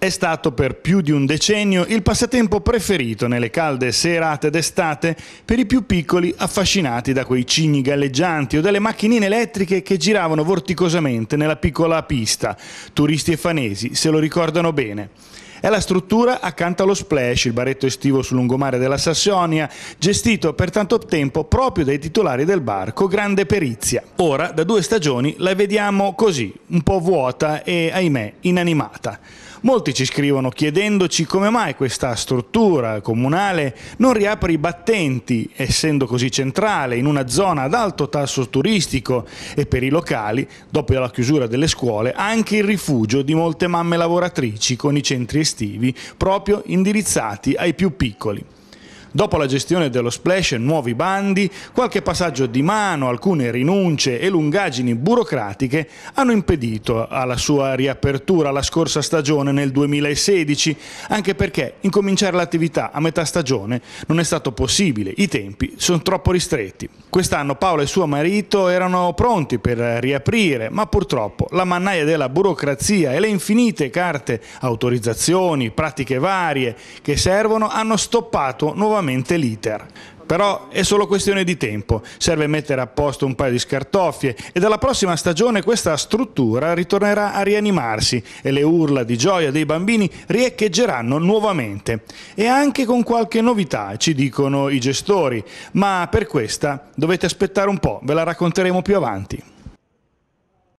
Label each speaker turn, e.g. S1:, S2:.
S1: È stato per più di un decennio il passatempo preferito nelle calde serate d'estate per i più piccoli affascinati da quei cigni galleggianti o dalle macchinine elettriche che giravano vorticosamente nella piccola pista. Turisti e fanesi se lo ricordano bene. È la struttura accanto allo Splash, il baretto estivo sul lungomare della Sassonia, gestito per tanto tempo proprio dai titolari del barco grande perizia. Ora, da due stagioni, la vediamo così, un po' vuota e, ahimè, inanimata. Molti ci scrivono chiedendoci come mai questa struttura comunale non riapre i battenti, essendo così centrale, in una zona ad alto tasso turistico e per i locali, dopo la chiusura delle scuole, anche il rifugio di molte mamme lavoratrici con i centri estivi estivi proprio indirizzati ai più piccoli. Dopo la gestione dello splash, nuovi bandi, qualche passaggio di mano, alcune rinunce e lungaggini burocratiche hanno impedito alla sua riapertura la scorsa stagione nel 2016, anche perché incominciare l'attività a metà stagione non è stato possibile, i tempi sono troppo ristretti. Quest'anno Paolo e suo marito erano pronti per riaprire, ma purtroppo la mannaia della burocrazia e le infinite carte, autorizzazioni, pratiche varie che servono hanno stoppato nuovamente nuovamente l'iter. Però è solo questione di tempo, serve mettere a posto un paio di scartoffie e dalla prossima stagione questa struttura ritornerà a rianimarsi e le urla di gioia dei bambini riecheggeranno nuovamente. E anche con qualche novità, ci dicono i gestori, ma per questa dovete aspettare un po', ve la racconteremo più avanti.